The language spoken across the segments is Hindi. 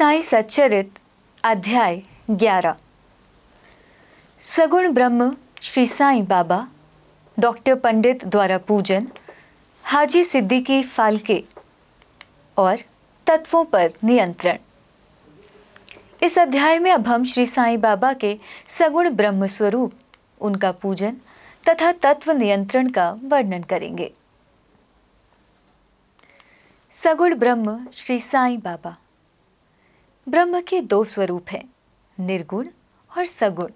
साई सच्चरित अध्याय ग्यारह सगुण ब्रह्म श्री साई बाबा डॉक्टर पंडित द्वारा पूजन हाजी सिद्दीकी फालके और तत्वों पर नियंत्रण इस अध्याय में अब हम श्री साई बाबा के सगुण ब्रह्म स्वरूप उनका पूजन तथा तत्व नियंत्रण का वर्णन करेंगे सगुण ब्रह्म श्री साई बाबा ब्रह्म के दो स्वरूप हैं निर्गुण और सगुण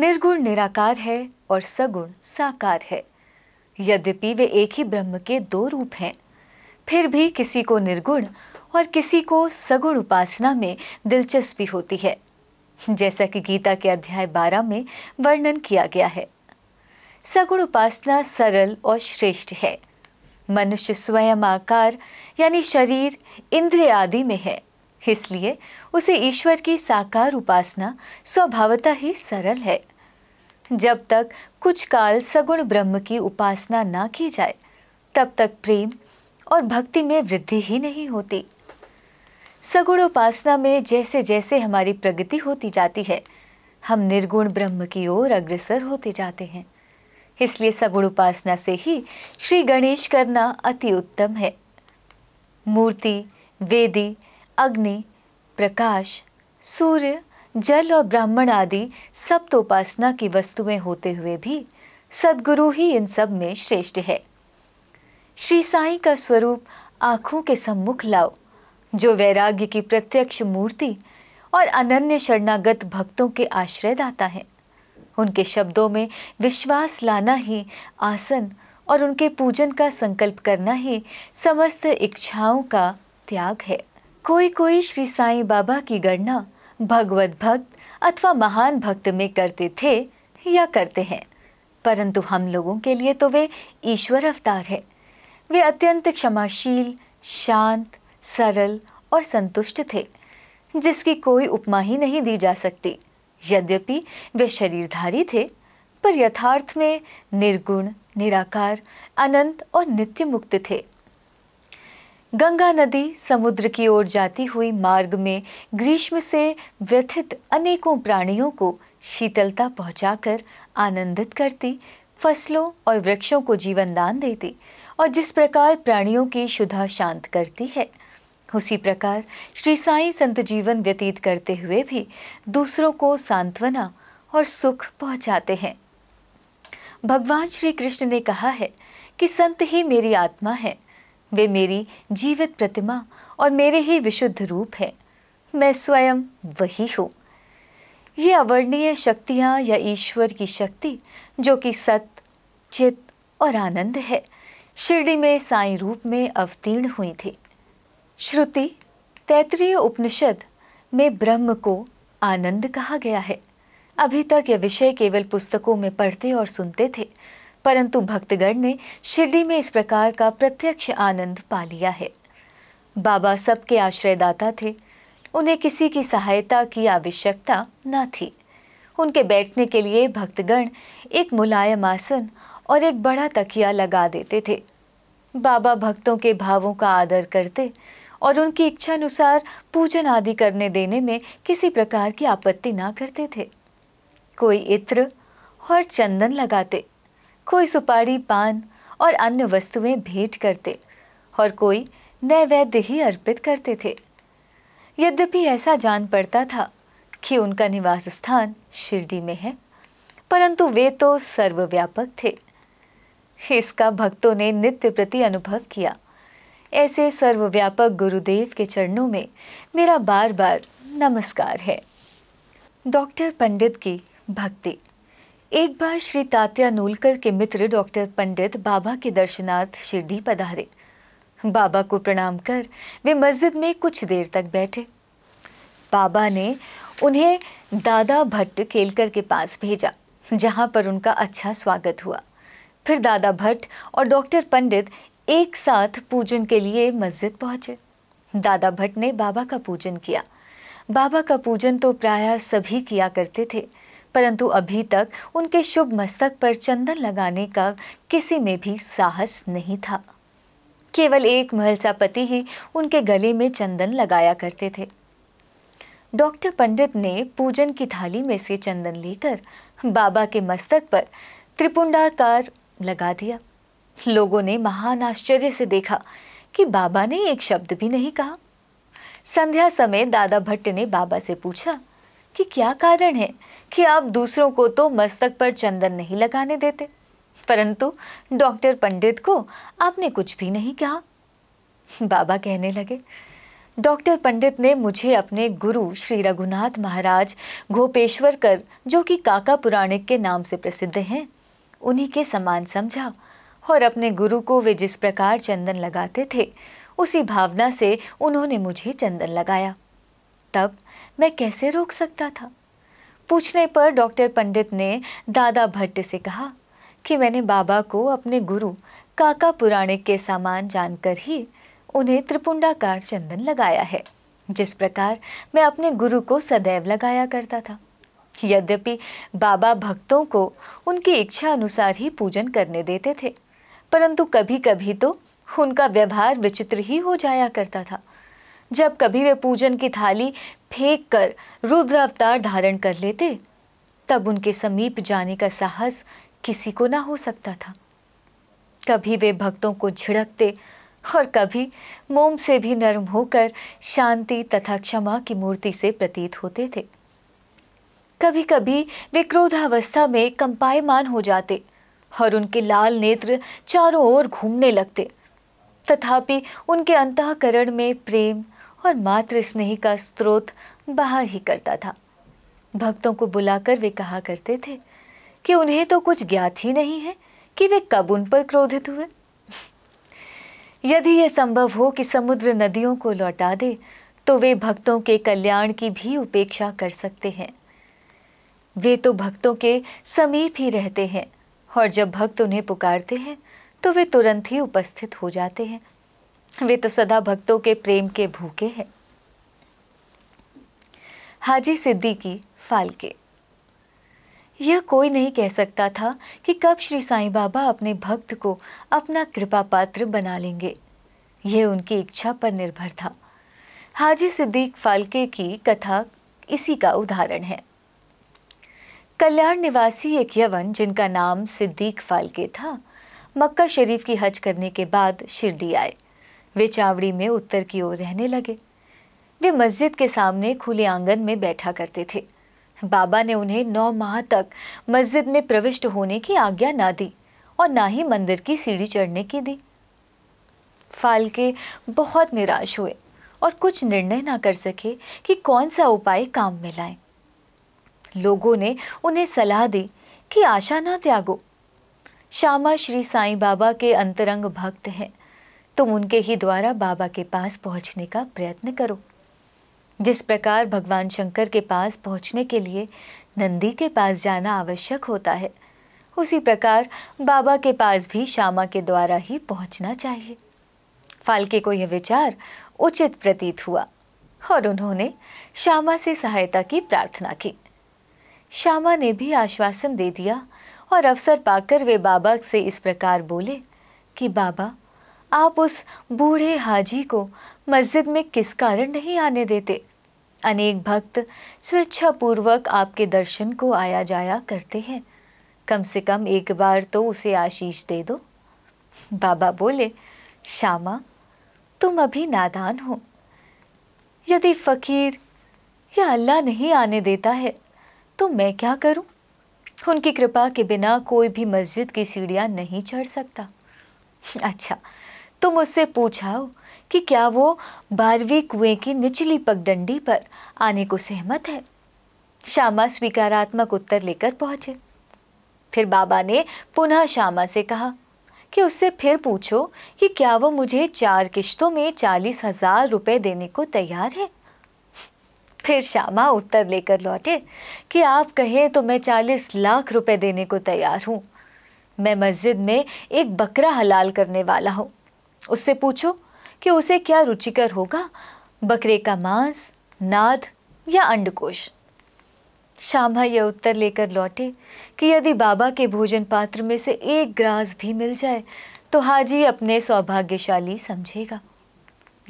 निर्गुण निराकार है और सगुण साकार है यद्यपि वे एक ही ब्रह्म के दो रूप हैं फिर भी किसी को निर्गुण और किसी को सगुण उपासना में दिलचस्पी होती है जैसा कि गीता के अध्याय 12 में वर्णन किया गया है सगुण उपासना सरल और श्रेष्ठ है मनुष्य स्वयं आकार यानी शरीर इंद्रिय आदि में है इसलिए उसे ईश्वर की साकार उपासना स्वभावता ही सरल है जब तक कुछ काल सगुण ब्रह्म की उपासना ना की जाए तब तक प्रेम और भक्ति में वृद्धि ही नहीं होती सगुण उपासना में जैसे जैसे हमारी प्रगति होती जाती है हम निर्गुण ब्रह्म की ओर अग्रसर होते जाते हैं इसलिए सगुण उपासना से ही श्री गणेश करना अति उत्तम है मूर्ति वेदी अग्नि प्रकाश सूर्य जल और ब्राह्मण आदि सब तो उपासना की वस्तुएं होते हुए भी सदगुरु ही इन सब में श्रेष्ठ है श्री साई का स्वरूप आँखों के सम्मुख लाओ जो वैराग्य की प्रत्यक्ष मूर्ति और अनन्य शरणागत भक्तों के आश्रयदाता है उनके शब्दों में विश्वास लाना ही आसन और उनके पूजन का संकल्प करना ही समस्त इच्छाओं का त्याग है कोई कोई श्री साई बाबा की गणना भगवत भक्त अथवा महान भक्त में करते थे या करते हैं परंतु हम लोगों के लिए तो वे ईश्वर अवतार है वे अत्यंत क्षमाशील शांत सरल और संतुष्ट थे जिसकी कोई उपमा ही नहीं दी जा सकती यद्यपि वे शरीरधारी थे पर यथार्थ में निर्गुण निराकार अनंत और नित्य मुक्त थे गंगा नदी समुद्र की ओर जाती हुई मार्ग में ग्रीष्म से व्यथित अनेकों प्राणियों को शीतलता पहुंचाकर आनंदित करती फसलों और वृक्षों को जीवनदान देती और जिस प्रकार प्राणियों की शुदा शांत करती है उसी प्रकार श्री साई संत जीवन व्यतीत करते हुए भी दूसरों को सांत्वना और सुख पहुंचाते हैं भगवान श्री कृष्ण ने कहा है कि संत ही मेरी आत्मा है वे मेरी जीवित प्रतिमा और मेरे ही विशुद्ध रूप है मैं स्वयं वही हूँ ये अवर्णीय शक्तियाँ या ईश्वर की शक्ति जो कि सत्य चित और आनंद है शिरडी में साई रूप में अवतीर्ण हुई थी श्रुति तैतरीय उपनिषद में ब्रह्म को आनंद कहा गया है अभी तक यह विषय केवल पुस्तकों में पढ़ते और सुनते थे परंतु भक्तगण ने शिरडी में इस प्रकार का प्रत्यक्ष आनंद पा लिया है बाबा सबके आश्रयदाता थे उन्हें किसी की सहायता की आवश्यकता न थी उनके बैठने के लिए भक्तगण एक मुलायम आसन और एक बड़ा तकिया लगा देते थे बाबा भक्तों के भावों का आदर करते और उनकी इच्छानुसार पूजन आदि करने देने में किसी प्रकार की आपत्ति ना करते थे कोई इत्र और चंदन लगाते कोई सुपारी पान और अन्य वस्तुएं भेंट करते और कोई नैवेद्य ही अर्पित करते थे यद्यपि ऐसा जान पड़ता था कि उनका निवास स्थान शिरडी में है परंतु वे तो सर्वव्यापक थे इसका भक्तों ने नित्य प्रति अनुभव किया ऐसे सर्वव्यापक गुरुदेव के चरणों में मेरा बार बार नमस्कार है डॉक्टर पंडित की भक्ति एक बार श्री तात्या नूलकर के मित्र डॉक्टर पंडित बाबा के दर्शनार्थ शिरडी पधारे बाबा को प्रणाम कर वे मस्जिद में कुछ देर तक बैठे बाबा ने उन्हें दादा भट्ट केलकर के पास भेजा जहाँ पर उनका अच्छा स्वागत हुआ फिर दादा भट्ट और डॉक्टर पंडित एक साथ पूजन के लिए मस्जिद पहुँचे दादा भट्ट ने बाबा का पूजन किया बाबा का पूजन तो प्रायः सभी किया करते थे परंतु अभी तक उनके शुभ मस्तक पर चंदन लगाने का किसी में भी साहस नहीं था केवल एक महलसा पति ही उनके गले में चंदन लगाया करते थे डॉक्टर पंडित ने पूजन की थाली में से चंदन लेकर बाबा के मस्तक पर त्रिपुंडाकार लगा दिया लोगों ने महान आश्चर्य से देखा कि बाबा ने एक शब्द भी नहीं कहा संध्या समय दादा भट्ट ने बाबा से पूछा कि क्या कारण है कि आप दूसरों को तो मस्तक पर चंदन नहीं लगाने देते परंतु डॉक्टर पंडित को आपने कुछ भी नहीं कहा बाबा कहने लगे डॉक्टर पंडित ने मुझे अपने गुरु श्री रघुनाथ महाराज घोपेश्वर कर जो कि काका पुराणिक के नाम से प्रसिद्ध हैं उन्हीं के समान समझा और अपने गुरु को वे जिस प्रकार चंदन लगाते थे उसी भावना से उन्होंने मुझे चंदन लगाया तब मैं कैसे रोक सकता था पूछने पर डॉक्टर पंडित ने दादा भट्ट से कहा कि मैंने बाबा को अपने गुरु काका पुराणिक के सामान जानकर ही उन्हें त्रिपुंडाकार चंदन लगाया है जिस प्रकार मैं अपने गुरु को सदैव लगाया करता था यद्यपि बाबा भक्तों को उनकी इच्छा अनुसार ही पूजन करने देते थे परंतु कभी कभी तो उनका व्यवहार विचित्र ही हो जाया करता था जब कभी वे पूजन की थाली फेंक कर रुद्र अवतार धारण कर लेते तब उनके समीप जाने का साहस किसी को ना हो सकता था कभी वे भक्तों को झिड़कते और कभी मोम से भी नरम होकर शांति तथा क्षमा की मूर्ति से प्रतीत होते थे कभी कभी वे क्रोधावस्था में कंपायमान हो जाते और उनके लाल नेत्र चारों ओर घूमने लगते तथापि उनके अंतकरण में प्रेम और मात्र स्नेह का स्रोत बाहर ही करता था भक्तों को बुलाकर वे कहा करते थे कि उन्हें तो कुछ ज्ञात ही नहीं है कि वे कब उन पर क्रोधित हुए यदि यह संभव हो कि समुद्र नदियों को लौटा दे तो वे भक्तों के कल्याण की भी उपेक्षा कर सकते हैं वे तो भक्तों के समीप ही रहते हैं और जब भक्त उन्हें पुकारते हैं तो वे तुरंत ही उपस्थित हो जाते हैं वे तो सदा भक्तों के प्रेम के भूखे हैं हाजी सिद्दीकी फालके यह कोई नहीं कह सकता था कि कब श्री साईं बाबा अपने भक्त को अपना कृपा पात्र बना लेंगे यह उनकी इच्छा पर निर्भर था हाजी सिद्दीक फालके की कथा इसी का उदाहरण है कल्याण निवासी एक यवन जिनका नाम सिद्दीक फालके था मक्का शरीफ की हज करने के बाद शिरडी आए वे चावड़ी में उत्तर की ओर रहने लगे वे मस्जिद के सामने खुले आंगन में बैठा करते थे बाबा ने उन्हें नौ माह तक मस्जिद में प्रविष्ट होने की आज्ञा ना दी और ना ही मंदिर की सीढ़ी चढ़ने की दी फालके बहुत निराश हुए और कुछ निर्णय ना कर सके कि कौन सा उपाय काम में लाएं। लोगों ने उन्हें सलाह दी कि आशा ना त्यागो श्यामा श्री साईं बाबा के अंतरंग भक्त हैं तुम उनके ही द्वारा बाबा के पास पहुंचने का प्रयत्न करो जिस प्रकार भगवान शंकर के पास पहुंचने के लिए नंदी के पास जाना आवश्यक होता है उसी प्रकार बाबा के पास भी श्यामा के द्वारा ही पहुंचना चाहिए फालके को यह विचार उचित प्रतीत हुआ और उन्होंने श्यामा से सहायता की प्रार्थना की श्यामा ने भी आश्वासन दे दिया और अवसर पाकर वे बाबा से इस प्रकार बोले कि बाबा आप उस बूढ़े हाजी को मस्जिद में किस कारण नहीं आने देते अनेक भक्त स्वेच्छापूर्वक आपके दर्शन को आया जाया करते हैं कम से कम एक बार तो उसे आशीष दे दो बाबा बोले श्यामा तुम अभी नादान हो यदि फ़कीर या अल्लाह नहीं आने देता है तो मैं क्या करूं? उनकी कृपा के बिना कोई भी मस्जिद की सीढ़ियां नहीं चढ़ सकता अच्छा तो मुझसे पूछा कि क्या वो बारहवीं कुएं की निचली पगडंडी पर आने को सहमत है श्यामा स्वीकारात्मक उत्तर लेकर पहुंचे फिर बाबा ने पुनः श्यामा से कहा कि उससे फिर पूछो कि क्या वो मुझे चार किश्तों में चालीस हजार रुपये देने को तैयार है फिर श्यामा उत्तर लेकर लौटे कि आप कहें तो मैं चालीस लाख रुपए देने को तैयार हूँ मैं मस्जिद में एक बकरा हलाल करने वाला हूँ उससे पूछो कि उसे क्या रुचिकर होगा बकरे का मांस नाद या अंडकोश श्यामा यह उत्तर लेकर लौटे कि यदि बाबा के भोजन पात्र में से एक ग्रास भी मिल जाए तो हाजी अपने सौभाग्यशाली समझेगा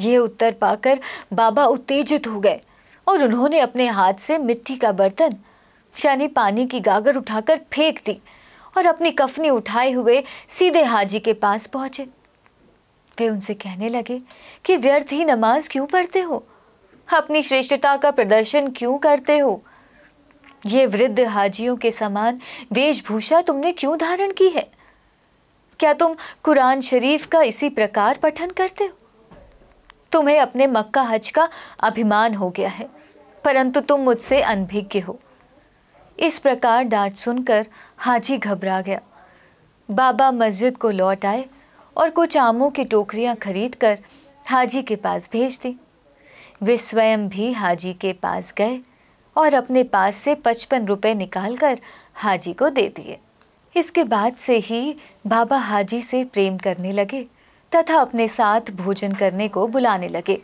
यह उत्तर पाकर बाबा उत्तेजित हो गए और उन्होंने अपने हाथ से मिट्टी का बर्तन यानी पानी की गागर उठाकर फेंक दी और अपनी कफनी उठाए हुए सीधे हाजी के पास पहुंचे वे उनसे कहने लगे कि व्यर्थ ही नमाज क्यों पढ़ते हो अपनी श्रेष्ठता का प्रदर्शन क्यों करते हो ये वृद्ध हाजियों के समान वेशभूषा तुमने क्यों धारण की है क्या तुम कुरान शरीफ का इसी प्रकार पठन करते हो तुम्हें अपने मक्का हज का अभिमान हो गया है परंतु तुम मुझसे अनभिज्ञ हो इस प्रकार डांट सुनकर हाजी घबरा गया बाबा मस्जिद को लौट आए और कुछ आमों की टोकरियां खरीदकर हाजी के पास भेज दी वे स्वयं भी हाजी के पास गए और अपने पास से पचपन रुपये निकाल कर हाजी को दे दिए इसके बाद से ही बाबा हाजी से प्रेम करने लगे तथा अपने साथ भोजन करने को बुलाने लगे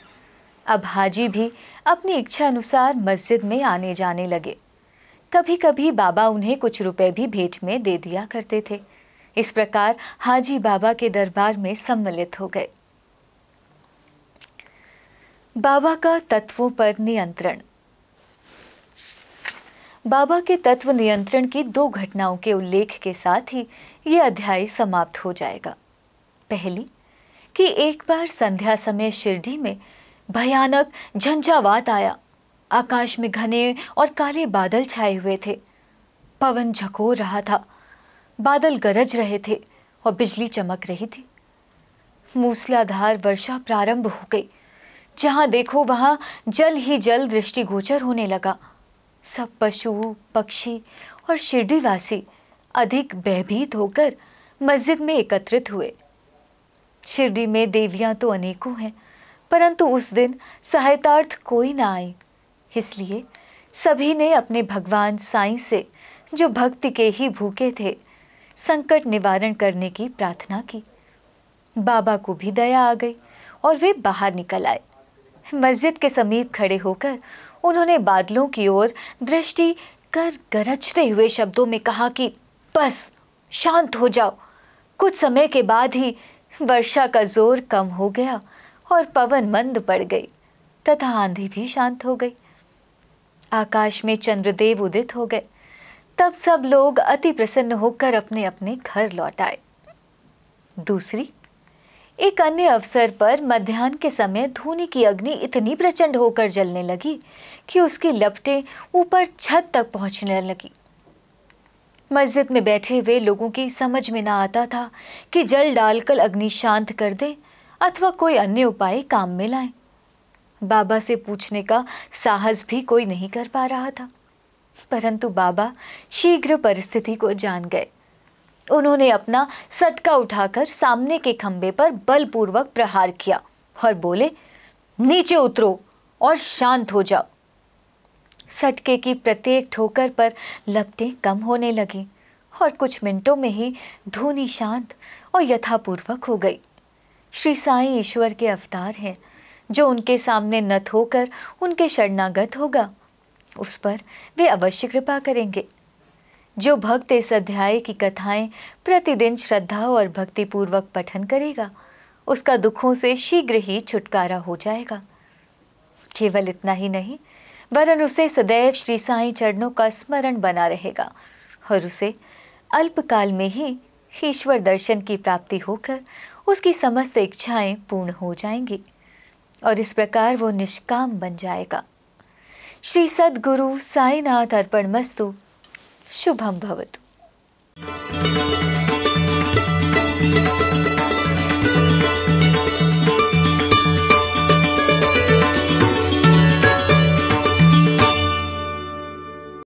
अब हाजी भी अपनी इच्छा अनुसार मस्जिद में आने जाने लगे कभी कभी बाबा उन्हें कुछ रुपए भी भेंट में दे दिया करते थे इस प्रकार हाजी बाबा के दरबार में सम्मिलित हो गए बाबा का तत्वों पर नियंत्रण बाबा के तत्व नियंत्रण की दो घटनाओं के उल्लेख के साथ ही ये अध्याय समाप्त हो जाएगा पहली कि एक बार संध्या समय शिरडी में भयानक झंझावात आया आकाश में घने और काले बादल छाए हुए थे पवन झकोर रहा था बादल गरज रहे थे और बिजली चमक रही थी मूसलाधार वर्षा प्रारंभ हो गई जहाँ देखो वहाँ जल ही जल दृष्टिगोचर होने लगा सब पशु पक्षी और शिरडीवासी अधिक भयभीत होकर मस्जिद में एकत्रित हुए शिरडी में देवियाँ तो अनेकों हैं परंतु उस दिन सहायतार्थ कोई ना आई इसलिए सभी ने अपने भगवान साईं से जो भक्ति के ही भूखे थे संकट निवारण करने की प्रार्थना की बाबा को भी दया आ गई और वे बाहर निकल आए मस्जिद के समीप खड़े होकर उन्होंने बादलों की ओर दृष्टि कर गरजते हुए शब्दों में कहा कि बस शांत हो जाओ कुछ समय के बाद ही वर्षा का जोर कम हो गया और पवन मंद पड़ गई तथा आंधी भी शांत हो गई आकाश में चंद्रदेव उदित हो गए तब सब लोग अति प्रसन्न होकर अपने अपने घर लौट आए दूसरी एक अन्य अवसर पर मध्यान्ह के समय धूनी की अग्नि इतनी प्रचंड होकर जलने लगी कि उसकी लपटें ऊपर छत तक पहुंचने लगी मस्जिद में बैठे हुए लोगों की समझ में ना आता था कि जल डालकर अग्नि शांत कर दें अथवा कोई अन्य उपाय काम में लाएं। बाबा से पूछने का साहस भी कोई नहीं कर पा रहा था परंतु बाबा शीघ्र परिस्थिति को जान गए उन्होंने अपना सटका उठाकर सामने के खंबे पर बलपूर्वक प्रहार किया और बोले नीचे उतरो और शांत हो जाओ सटके की प्रत्येक ठोकर पर लपटें कम होने लगी और कुछ मिनटों में ही धूनी शांत और यथापूर्वक हो गई श्री साईं ईश्वर के अवतार हैं जो उनके सामने नत होकर उनके शरणागत होगा उस पर वे अवश्य कृपा करेंगे जो भक्त इस अध्याय की कथाएं प्रतिदिन श्रद्धा और भक्तिपूर्वक पठन करेगा उसका दुखों से शीघ्र ही छुटकारा हो जाएगा केवल इतना ही नहीं वरन उसे सदैव श्री साई चरणों का स्मरण बना रहेगा और उसे अल्पकाल में ही ईश्वर दर्शन की प्राप्ति होकर उसकी समस्त इच्छाएं पूर्ण हो जाएंगी और इस प्रकार वो निष्काम बन जाएगा श्री सद्गुरु साईनाथ अर्पण मस्तू शुभम भवतु